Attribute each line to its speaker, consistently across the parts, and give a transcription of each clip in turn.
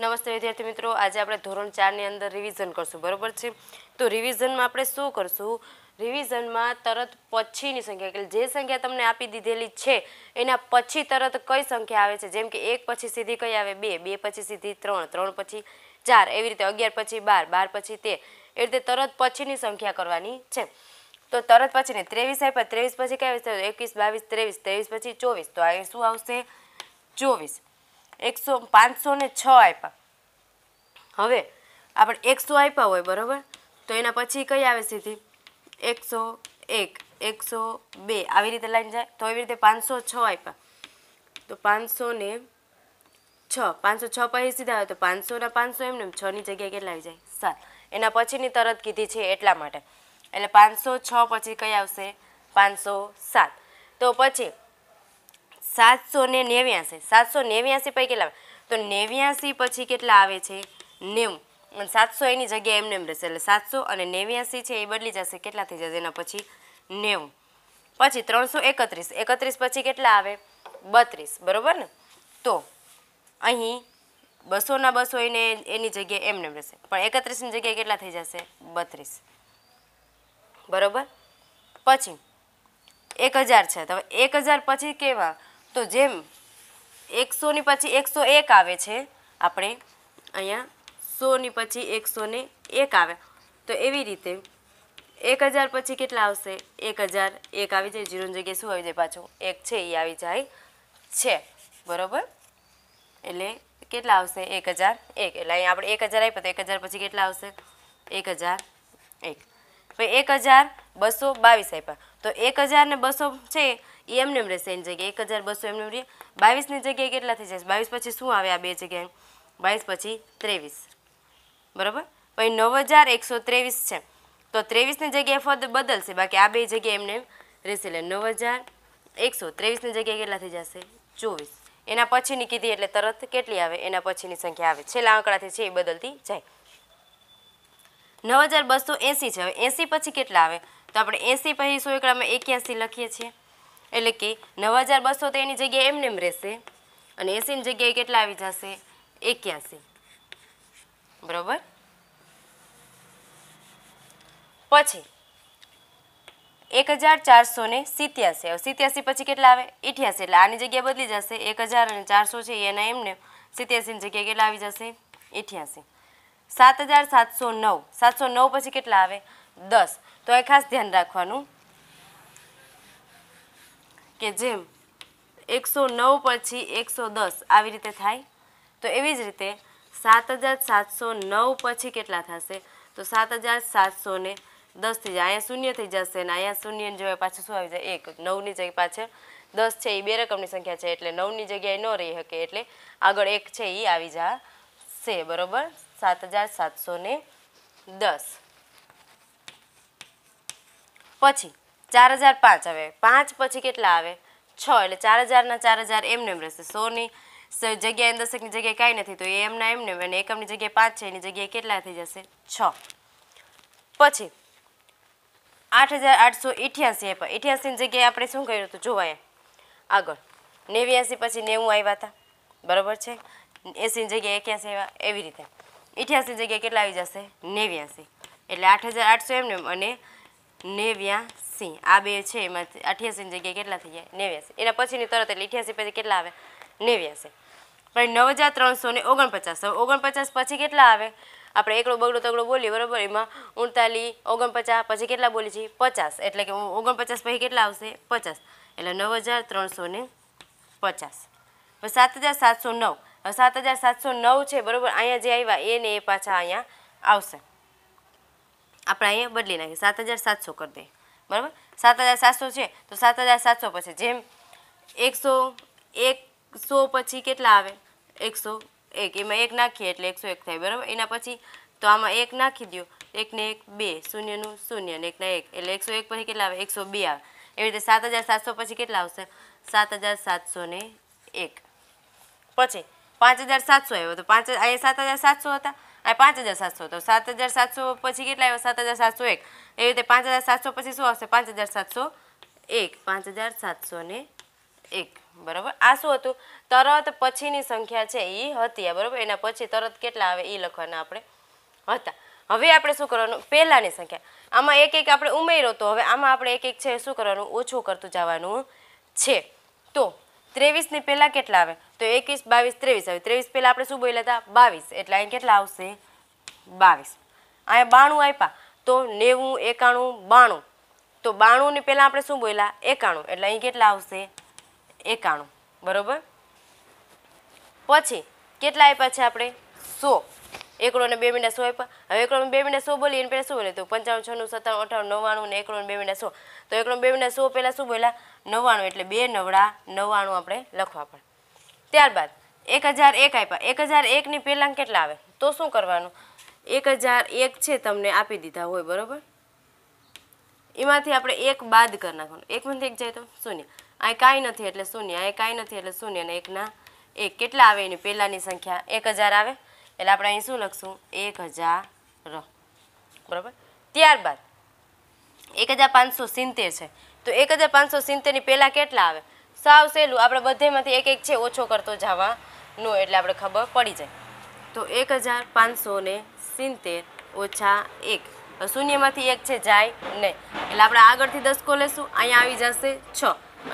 Speaker 1: નમસ્તે વિદ્યાર્થી મિત્રો આજે આપણે ધોરણ ચારની અંદર રિવિઝન કરશું બરાબર છે તો રિવિઝનમાં આપણે શું કરશું રિવિઝનમાં તરત પછીની સંખ્યા એટલે જે સંખ્યા તમને આપી દીધેલી છે એના પછી તરત કઈ સંખ્યા આવે છે જેમ કે એક પછી સીધી કઈ આવે બે બે પછી સીધી ત્રણ ત્રણ પછી ચાર એવી રીતે અગિયાર પછી બાર બાર પછી તે એ રીતે તરત પછીની સંખ્યા કરવાની છે તો તરત પછી ત્રેવીસ ત્રેવીસ આપ્યા ત્રેવીસ પછી કઈ આવશે એકવીસ બાવીસ ત્રેવીસ ત્રેવીસ પછી ચોવીસ તો આ શું આવશે ચોવીસ એકસો પાંચસો ને છ આપ્યા હવે આપણે એકસો આપ્યા હોય બરાબર તો એના પછી કઈ આવે સીધી એકસો એક એકસો બે આવી રીતે લાઈન જાય તો એવી રીતે પાંચસો છ આપ્યા તો પાંચસો ને છ પાંચસો છ પછી સીધા આવે તો પાંચસોના પાંચસો એમને છની જગ્યાએ કેટલા આવી જાય સાત એના પછીની તરત કીધી છે એટલા માટે એટલે પાંચસો છ પછી કઈ આવશે પાંચસો સાત તો પછી સાતસો ને નેવ્યાસી સાતસો નેવ્યાસી પૈકી કેટલા તો નેવ્યાસી પછી કેટલા આવે છે નેવું અને સાતસો એની જગ્યાએ એમને એમ રહેશે એટલે સાતસો અને નેવ્યાસી છે એ બદલી જશે કેટલા થઈ જશે એના પછી નેવું પછી ત્રણસો એકત્રીસ એકત્રીસ પછી કેટલા આવે બત્રીસ બરાબર ને તો અહીં બસોના બસો એને એની જગ્યાએ એમને એમ રહેશે પણ એકત્રીસની જગ્યાએ કેટલા થઈ જશે બત્રીસ બરાબર પછી એક હજાર છે તો એક હજાર પછી કેવા તો જેમ એકસોની પછી એકસો એક આવે છે આપણે અહીંયા સોની પછી એકસો ને એક આવે તો એવી રીતે એક હજાર પછી કેટલા આવશે એક હજાર એક આવી જાય જીરોની જગ્યાએ શું આવી જાય પાછું એક છે એ આવી જાય છે બરાબર એટલે કેટલા આવશે એક હજાર એક એટલે અહીંયા આપણે એક હજાર આપ્યો તો એક હજાર પછી કેટલા આવશે એક હજાર એક પછી એક હજાર બસો બાવીસ આપ્યા તો એક હજાર ને બસો છે એ એમને એમ રહેશે એની જગ્યાએ એક હજાર બસો એમને રહે બાવીસની જગ્યાએ કેટલા થઈ જશે બાવીસ પછી શું આવે આ બે જગ્યાએ બાવીસ પછી ત્રેવીસ બરાબર પછી નવ હજાર એકસો ત્રેવીસ છે તો ત્રેવીસની જગ્યાએ ફદ બદલશે બાકી આ બે જગ્યાએ એમને એમ રહેશે એટલે નવ હજાર એકસો ત્રેવીસની જગ્યાએ કેટલા થઈ જશે ચોવીસ એના પછીની કીધી એટલે તરત કેટલી આવે એના પછીની સંખ્યા આવે છેલ્લા આંકડાથી છે એ બદલતી જાય નવ હજાર બસો એંસી છે હવે એંસી પછી કેટલા આવે તો આપણે એંસી પછી સો એકડામાં એક્યાસી લખીએ છીએ એટલે કે નવ હજાર બસો તો એની જગ્યાએ એમને એમ રહેશે અને એંસીની જગ્યાએ કેટલા આવી જશે એક્યાસી બરોબર પછી એક હજાર ચારસો ને સિત્યાસી હવે સિત્યાસી પછી કેટલા આવે ઇઠ્યાસી એટલે આની જગ્યા બદલી જશે એક હજાર અને ચારસો છે એના એમને સિત્યાસીની જગ્યાએ કેટલા આવી જશે ઇઠ્યાસી સાત હજાર સાતસો નવ સાતસો નવ પછી કેટલા આવે દસ તો એ ખાસ ધ્યાન રાખવાનું કે જેમ એકસો નવ પછી એકસો દસ આવી રીતે થાય તો એવી જ રીતે સાત હજાર સાતસો નવ પછી કેટલા થશે તો સાત હજાર સાતસો ને દસ થઈ જાય અહીંયા શૂન્ય થઈ જશે ને અહીંયા શૂન્ય જગ્યાએ પાછું શું આવી જાય એક નવની જગ્યાએ પાછળ દસ છે એ બે રકમની સંખ્યા છે એટલે નવની જગ્યાએ ન રહી શકે એટલે આગળ એક છે એ આવી જશે બરાબર સાત હજાર સાતસો ને દસ પછી ચાર હજાર પાંચ હવે પાંચ પછી કેટલા આવે છ એટલે ચાર હજારના ચાર હજાર એમને એમ રહેશે સોની જગ્યાએ દસકની જગ્યાએ કાંઈ નથી તો એ એમના એમને અને એકમની જગ્યાએ પાંચ છે એની જગ્યાએ કેટલા થઈ જશે છ પછી આઠ હજાર આઠસો અઠ્યાસી આપ્યા અઠ્યાસીની જગ્યાએ આપણે શું કર્યું હતું જોવાય આગળ નેવ્યાસી પછી નેવું આવ્યા હતા બરાબર છે એંસીની જગ્યાએ એક્યાસી આવ્યા એવી રીતે ઇઠ્યાસી જગ્યાએ કેટલા આવી જશે નેવ્યાસી એટલે આઠ હજાર આઠસો એમને અને નેવ્યાસી અઠ્યાસી આ બે છે એમાંથી અઠ્યાસીની જગ્યાએ કેટલા થઈ જાય નેવ્યાસી એના પછીની તરત એટલે અઠ્યાસી પછી કેટલા આવે નેવ્યાસી પછી નવ હજાર ત્રણસો ને ઓગણપચાસ ઓગણપચાસ પછી કેટલા આવે આપણે એકડો બગડો તગડો બોલીએ બરાબર એમાં ઉણતાલી ઓગણપચાસ પછી કેટલા બોલી છીએ પચાસ એટલે કે ઓગણપચાસ પછી કેટલા આવશે પચાસ એટલે નવ હજાર ત્રણસો ને પચાસ સાત હજાર સાતસો નવ સાત હજાર સાતસો નવ છે બરાબર અહીંયા જે આવ્યા એ ને એ પાછા અહીંયા આવશે આપણે અહીંયા બદલી નાખીએ સાત હજાર સાતસો કરી દઈએ બરાબર સાત હજાર સાતસો છે તો સાત હજાર સાતસો પછી જેમ એકસો એકસો પછી કેટલા આવે એકસો એક એમાં એક નાખીએ એટલે એકસો એક થાય બરાબર એના પછી તો આમાં એક નાખી દો એકને એક બે શૂન્યનું શૂન્ય ને એકના એક એટલે એકસો એક પછી કેટલા આવે એકસો બે આવે એવી રીતે સાત હજાર સાતસો પછી કેટલા આવશે સાત હજાર સાતસો ને એક પછી પાંચ હજાર સાતસો આવ્યો તો પાંચ અહીંયા સાત હજાર સાતસો હતા આ પાંચ હજાર સાતસો તો સાત હજાર સાતસો પછી કેટલા આવ્યા સાત હજાર સાતસો એક એવી રીતે પાંચ હજાર સાતસો પછી શું આવશે પાંચ હજાર સાતસો એક પાંચ હજાર સાતસો ને એક બરાબર આ શું હતું તરત પછીની સંખ્યા છે એ હતી આ બરાબર એના પછી તરત કેટલા આવે એ લખવાના આપણે હતા હવે આપણે શું કરવાનું પહેલાંની સંખ્યા આમાં એક એક આપણે ઉમેરો તો હવે આમાં આપણે એક એક છે શું કરવાનું ઓછું કરતું જવાનું છે તો ત્રેવીસની પહેલાં કેટલા આવે તો એકવીસ બાવીસ ત્રેવીસ આવે ત્રેવીસ પહેલાં આપણે શું બોલ્યા હતા બાવીસ એટલે અહીં કેટલા આવશે બાવીસ અહીંયા બાણું આપ્યા તો નેવું એકાણું બાણું તો બાણુંની પહેલાં આપણે શું બોલ્યા એકાણું એટલે અહીં કેટલા આવશે એકાણું બરાબર પછી કેટલા આપ્યા છે આપણે સો એકડો ને બે મીંડા સો આપ્યા હવે એકડો બે મીંડા સો બોલી એને પહેલાં શું બોલે તો પંચાવન છનું સત્તાણું અઠાણું નવ્વાણું ને એકડો બે મીંડા સો તો એકડો બે મીંડા સો પહેલાં શું બોલ્યા નવ્વાણું એટલે બે નવડા નવ્વાણું આપણે લખવા પડે ત્યારબાદ એક હજાર એક આપ્યા એક હજાર એકની પહેલાં કેટલા આવે તો શું કરવાનું એક હજાર એક છે તમને આપી દીધા હોય બરાબર એમાંથી આપણે એક બાદ કરી નાખવાનું એકમાંથી એક જાય તો શૂન્ય આ કાંઈ નથી એટલે શૂન્ય આ કાંઈ નથી એટલે શૂન્ય અને એકના એક કેટલા આવે એની પહેલાંની સંખ્યા એક હજાર આવે એટલે આપણે અહીં શું લખશું એક હજાર બરાબર ત્યારબાદ એક હજાર પાંચસો સિત્તેર છે તો એક હજાર પાંચસો સિત્તેરની પહેલાં કેટલા આવે સાવ સહેલું આપણે બધેમાંથી એક એક છે ઓછો કરતો જવાનો એટલે આપણે ખબર પડી જાય તો એક હજાર પાંચસો ને સિત્તેર ઓછા એક શૂન્યમાંથી એક છે જાય નહીં એટલે આપણે આગળથી દસકો લેશું અહીંયા આવી જશે છ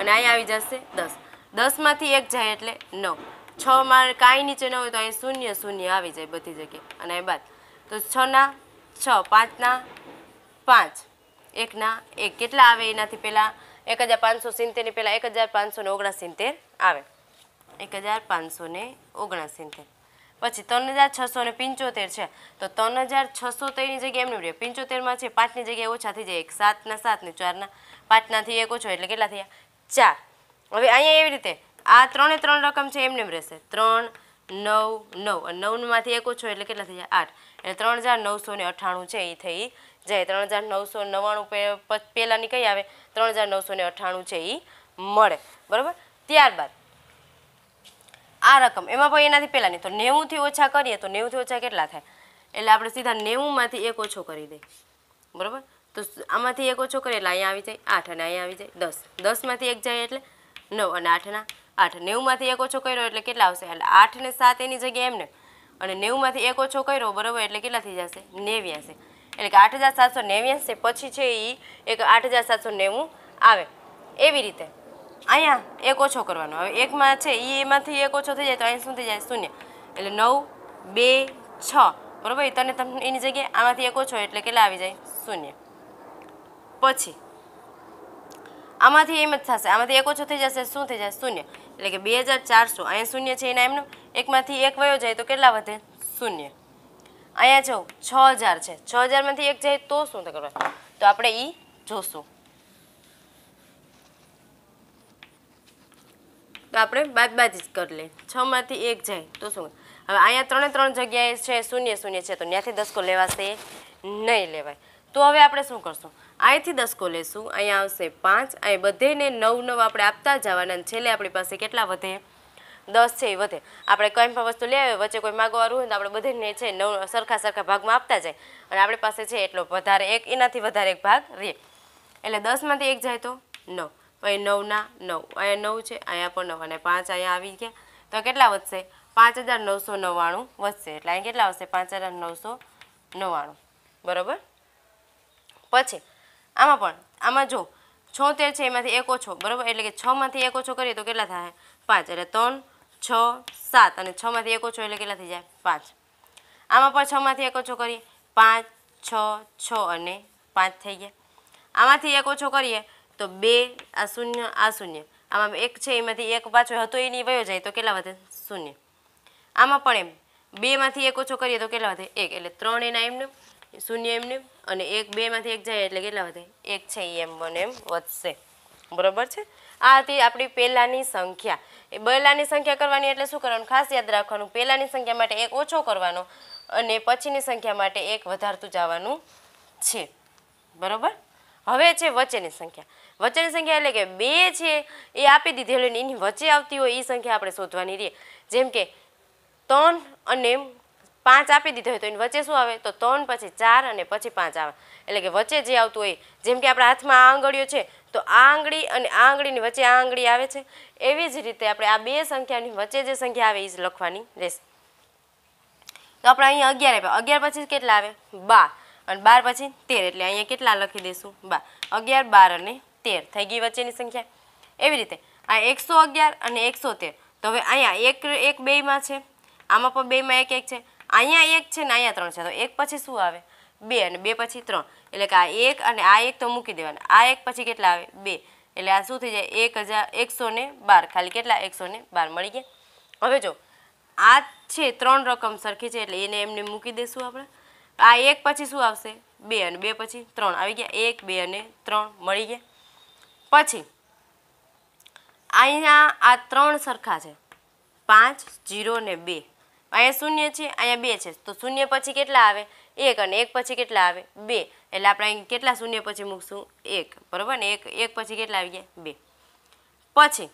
Speaker 1: અને અહીંયા આવી જશે દસ દસમાંથી એક જાય એટલે નવ છ માં કાંઈ નીચે ન હોય તો અહીં શૂન્ય શૂન્ય આવી જાય બધી જગ્યાએ અને એ બાદ તો છના છ પાંચના પાંચ એકના એક કેટલા આવે એનાથી પહેલાં એક હજાર પાંચસો સિત્તેરની પહેલાં એક હજાર પાંચસો ને ઓગણસિત્તેર આવે એક હજાર પાંચસો ને ઓગણસિત્તેર પછી ત્રણ હજાર છસો ને પંચોતેર છે તો ત્રણ હજાર છસો તેની જગ્યાએ એમનું રહે પંચોતેરમાં છે પાંચની જગ્યાએ ઓછા થઈ જાય એક સાતના સાતને ચારના પાંચનાથી એક ઓછો એટલે કેટલા થયા ચાર હવે અહીંયા એવી રીતે આ ત્રણે ત્રણ રકમ છે એમને રહેશે ત્રણ નવ નવ અને નવમાંથી એક ઓછો એટલે કેટલા થઈ જાય આઠ એટલે ત્રણ હજાર નવસો ને અઠ્ઠાણું છે એ થઈ જાય ત્રણ હજાર નવસો નવ્વાણું પહેલાંની કઈ આવે ત્રણ હજાર નવસો ને અઠ્ઠાણું છે એ મળે બરાબર ત્યારબાદ આ રકમ એમાં પણ એનાથી પહેલાંની તો નેવુંથી ઓછા કરીએ તો નેવુંથી ઓછા કેટલા થાય એટલે આપણે સીધા નેવુંમાંથી એક ઓછો કરી દઈએ બરાબર તો આમાંથી એક ઓછો કરીએ એટલે અહીંયા આવી જાય આઠ અને અહીંયા આવી જાય દસ દસમાંથી એક જાય એટલે નવ અને આઠના આઠ નેવુંમાંથી એક ઓછો કર્યો એટલે કેટલા આવશે એટલે આઠ ને સાત એની જગ્યાએ એમને અને નેવુંમાંથી એક ઓછો કર્યો બરાબર એટલે કેટલા થઈ જશે નેવ્યાસી એટલે કે આઠ હજાર સાતસો નેવ્યાસી પછી છે એ એક આઠ હજાર સાતસો નેવું આવે એવી રીતે અહીંયા એક ઓછો કરવાનો હવે એકમાં છે એ એમાંથી એક ઓછો થઈ જાય તો અહીંયા શું થઈ જાય શૂન્ય એટલે નવ બે છ બરાબર તને તમને એની જગ્યાએ આમાંથી એક ઓછો એટલે કેટલા આવી જાય શૂન્ય પછી આમાંથી એમ જ થશે આમાંથી એક ઓછો થઈ જશે શું થઈ જશે શૂન્ય એટલે કે બે હજાર ચારસો અહીંયા શૂન્ય છે એના એમનો એકમાંથી એક વયો જાય તો કેટલા વધે શૂન્ય અહીંયા જો છ હજાર છે છ હજારમાંથી એક જાય તો શું કરવા તો આપણે એ જોશું તો આપણે બાદબાદ જ કરી લઈએ છમાંથી એક જાય તો શું હવે અહીંયા ત્રણે ત્રણ જગ્યાએ છે શૂન્ય શૂન્ય છે તો ત્યાંથી દસકો લેવાશે નહીં લેવાય તો હવે આપણે શું કરશું અહીંથી કો લેશું અહીંયા આવશે પાંચ અહીં બધેને નવ નવ આપણે આપતા જવાના છેલ્લે આપણી પાસે કેટલા વધે દસ છે એ વધે આપણે કંઈ પણ વસ્તુ લઈ આવે વચ્ચે કોઈ માગવાનું હોય તો આપણે બધેને છે નવ સરખા સરખા ભાગમાં આપતા જાય અને આપણી પાસે છે એટલો વધારે એક એનાથી વધારે એક ભાગ રહે એટલે દસમાંથી એક જાય તો નવ અહીં નવના નવ અહીંયા નવ છે અહીંયા પણ નવ અને પાંચ અહીંયા આવી ગયા તો કેટલા વધશે પાંચ હજાર નવસો નવ્વાણું વધશે એટલે અહીં કેટલા આવશે પાંચ હજાર નવસો નવ્વાણું બરાબર પછી આમાં પણ આમાં જો છોતેર છે એમાંથી એક ઓછો બરાબર એટલે કે છમાંથી એક ઓછો કરીએ તો કેટલા થાય પાંચ એટલે ત્રણ છ સાત અને છમાંથી એક ઓછો એટલે કેટલા થઈ જાય પાંચ આમાં પણ છમાંથી એક ઓછો કરીએ પાંચ છ છ અને પાંચ થઈ ગયા આમાંથી એક ઓછો કરીએ તો બે આ શૂન્ય આ શૂન્ય આમાં એક છે એમાંથી એક પાછો હતો એની વયો જાય તો કેટલા વધે શૂન્ય આમાં પણ એમ બેમાંથી એક ઓછો કરીએ તો કેટલા વધે એક એટલે ત્રણ એના એમને શૂન્ય એમને અને એક બેમાંથી એક જાય એટલે કેટલા વધે એક છે એ એમ બને એમ વધશે બરાબર છે આ હતી આપણી પહેલાંની સંખ્યા એ પહેલાંની સંખ્યા કરવાની એટલે શું કરવાનું ખાસ યાદ રાખવાનું પહેલાંની સંખ્યા માટે એક ઓછો કરવાનો અને પછીની સંખ્યા માટે એક વધારતું જવાનું છે બરાબર હવે છે વચ્ચેની સંખ્યા વચ્ચેની સંખ્યા એટલે કે બે છે એ આપી દીધેલું એની વચ્ચે આવતી હોય એ સંખ્યા આપણે શોધવાની રહીએ જેમ કે ત્રણ અને પાંચ આપી દીધો હોય તો એની વચ્ચે શું આવે તો ત્રણ પછી ચાર અને પછી પાંચ આવે એટલે કે વચ્ચે જે આવતું હોય જેમ કે આપણા હાથમાં આ આંગળીઓ છે તો આ આંગળી અને આ આંગળીની વચ્ચે આ આંગળી આવે છે એવી જ રીતે આપણે આ બે સંખ્યાની વચ્ચે જે સંખ્યા આવે એ જ લખવાની રહેશે તો આપણે અહીંયા અગિયાર આપ્યા અગિયાર પછી કેટલા આવે બાર અને બાર પછી તેર એટલે અહીંયા કેટલા લખી દઈશું બાર અગિયાર બાર અને તેર થઈ ગઈ વચ્ચેની સંખ્યા એવી રીતે આ એકસો અગિયાર અને એકસો તેર તો હવે અહીંયા એક એક બેમાં છે આમાં પણ બેમાં એક એક છે અહીંયા એક છે ને અહીંયા ત્રણ છે તો એક પછી શું આવે બે અને બે પછી ત્રણ એટલે કે આ એક અને આ એક તો મૂકી દેવાના આ એક પછી કેટલા આવે બે એટલે આ શું થઈ જાય એક હજાર એકસો બાર ખાલી કેટલા એકસો ને બાર મળી ગયા હવે જો આ છે ત્રણ રકમ સરખી છે એટલે એને એમને મૂકી દઈશું આપણે આ એક પછી શું આવશે બે અને બે પછી ત્રણ આવી ગયા એક બે અને ત્રણ મળી ગયા પછી અહીંયા આ ત્રણ સરખા છે પાંચ જીરો ને બે અહીંયા શૂન્ય છે અહીંયા બે છે તો શૂન્ય પછી કેટલા આવે એક અને એક પછી કેટલા આવે બે એટલે આપણે અહીં કેટલા શૂન્ય પછી મૂકશું એક બરાબર ને એક એક પછી કેટલા આવી ગયા બે પછી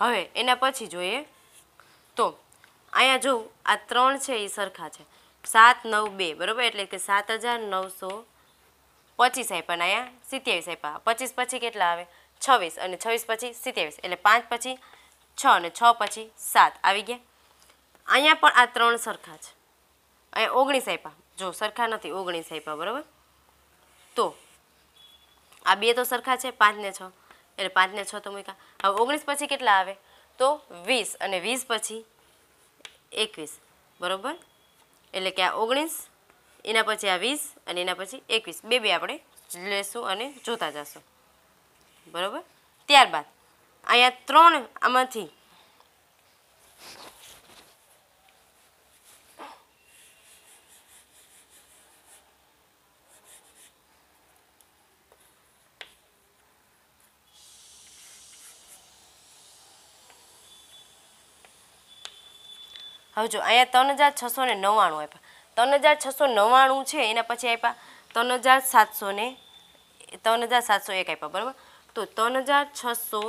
Speaker 1: હવે એના પછી જોઈએ તો અહીંયા જોઉં આ ત્રણ છે એ સરખા છે સાત નવ બે બરાબર એટલે કે સાત હજાર નવસો પચીસ આપ્યા ને અહીંયા સિત્યાવીસ આપ્યા પચીસ પછી કેટલા આવે છવ્વીસ અને છવ્વીસ પછી સિત્યાવીસ એટલે પાંચ પછી છ અને છ પછી સાત આવી ગયા અહીંયા પણ આ ત્રણ સરખા છે અહીંયા ઓગણીસ આપ્યા જો સરખા નથી ઓગણીસ આપ્યા બરાબર તો આ બે તો સરખા છે પાંચ ને છ એટલે પાંચ ને છ તો મૂક્યા હવે ઓગણીસ પછી કેટલા આવે તો વીસ અને વીસ પછી એકવીસ બરાબર એટલે કે આ ઓગણીસ એના પછી આ વીસ અને એના પછી એકવીસ બે બે આપણે લેશું અને જોતા જશું બરોબર ત્યારબાદ અહીંયા ત્રણ આમાંથી હવે જો અહીંયા ત્રણ હજાર છસો ને નવ્વાણું આપ્યા ત્રણ હજાર છસો નવ્વાણું છે એના પછી આપ્યા ત્રણ હજાર સાતસો ને ત્રણ હજાર સાતસો એક આપ્યા બરાબર તો ત્રણ હજાર છસો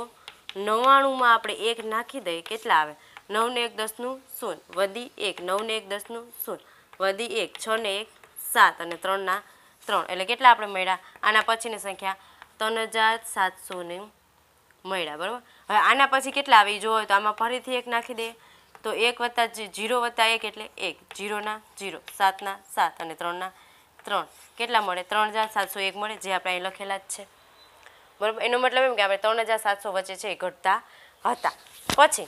Speaker 1: નવ્વાણુંમાં આપણે એક નાખી દઈએ કેટલા આવે નવને એક દસનું શૂન્ય વધી એક નવને એક દસનું શૂન્ય વધી એક છને એક સાત અને ત્રણના ત્રણ એટલે કેટલા આપણે મળ્યા આના પછીની સંખ્યા ત્રણ હજાર સાતસો મળ્યા બરાબર હવે આના પછી કેટલા આવે જો હોય તો આમાં ફરીથી એક નાખી દઈએ તો એક વત્તા જીરો વત્તા એક એટલે એક જીરોના જીરો સાતના સાત અને ત્રણના ત્રણ કેટલા મળે ત્રણ હજાર સાતસો એક મળે જે આપણે અહીં લખેલા જ છે બરાબર એનો મતલબ એમ કે આપણે ત્રણ હજાર સાતસો વચ્ચે છે એ ઘટતા હતા પછી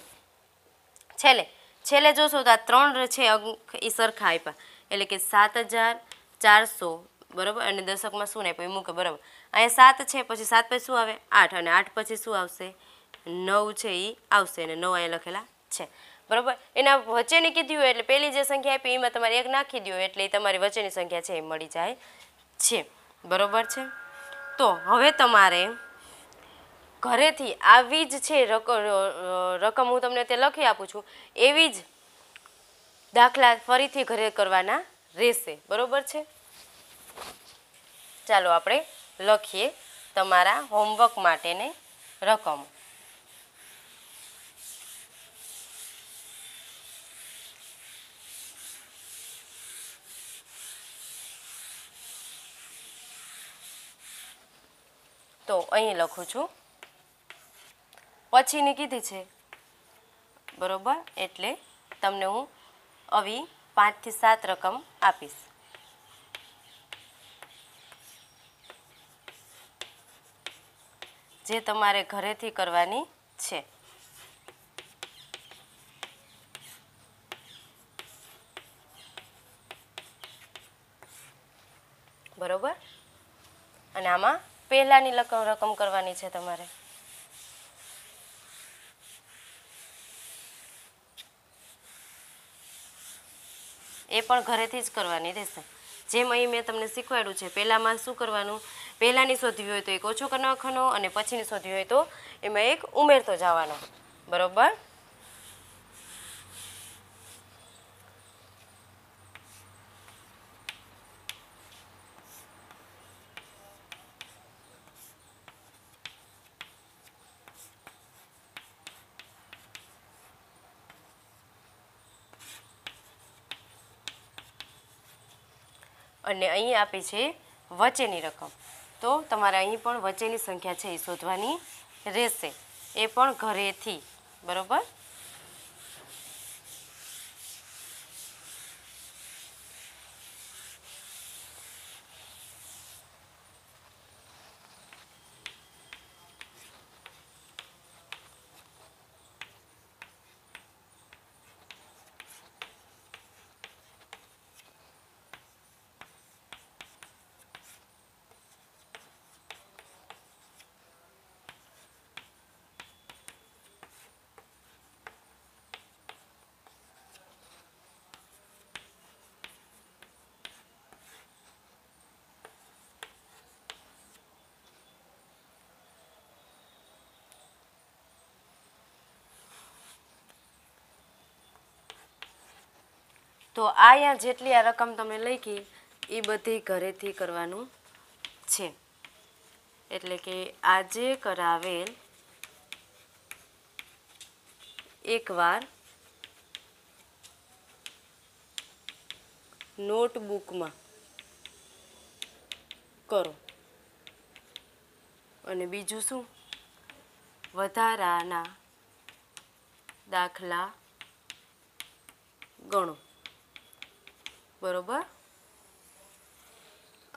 Speaker 1: છેલ્લે છેલ્લે જોશો તો આ ત્રણ છે એ સરખા આપ્યા એટલે કે સાત હજાર ચારસો બરાબર અને દશકમાં શું આપ્યું એ મૂકે બરાબર અહીંયા સાત છે પછી સાત પછી શું આવે આઠ અને આઠ પછી શું આવશે નવ છે એ આવશે અને નવ અહીંયા લખેલા છે બરાબર એના વચ્ચેની કીધી હોય એટલે પહેલી જે સંખ્યા આપી એમાં તમારે એક નાખી દો એટલે એ તમારી વચ્ચેની સંખ્યા છે એ મળી જાય છે બરાબર છે તો હવે તમારે ઘરેથી આવી જ છે રકમ હું તમને તે લખી આપું છું એવી જ દાખલા ફરીથી ઘરે કરવાના રહેશે બરાબર છે ચાલો આપણે લખીએ તમારા હોમવર્ક માટેને રકમ તો અહીં લખું છું પછીની કીધી છે બરોબર એટલે તમને હું આવી પાંચથી સાત રકમ આપીશ જે તમારે ઘરેથી કરવાની છે બરોબર અને આમાં પહેલાંની રકમ કરવાની છે તમારે એ પણ ઘરેથી જ કરવાની રહેશે જેમ અહીં મેં તમને શીખવાડ્યું છે પહેલાંમાં શું કરવાનું પહેલાંની શોધવી હોય તો એક ઓછો નાખવાનો અને પછીની શોધવી હોય તો એમાં એક ઉમેરતો જવાનો બરાબર અને અહીં આપી છે વચ્ચેની રકમ તો તમારે અહીં પણ વચ્ચેની સંખ્યા છે એ શોધવાની રહેશે એ પણ ઘરેથી બરાબર તો આયા જેટલી આ રકમ તમે લખી એ બધી ઘરેથી કરવાનું છે એટલે કે આજે કરાવેલ એકવાર નોટબુકમાં કરો અને બીજું શું વધારાના દાખલા ગણો બરોબર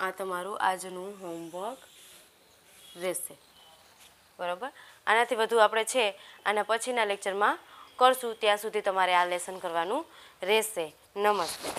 Speaker 1: આ તમારું આજનું હોમવર્ક રહેશે બરોબર આનાથી વધુ આપણે છે અને પછીના લેક્ચરમાં કરશું ત્યાં સુધી તમારે આ લેસન કરવાનું રહેશે નમસ્તે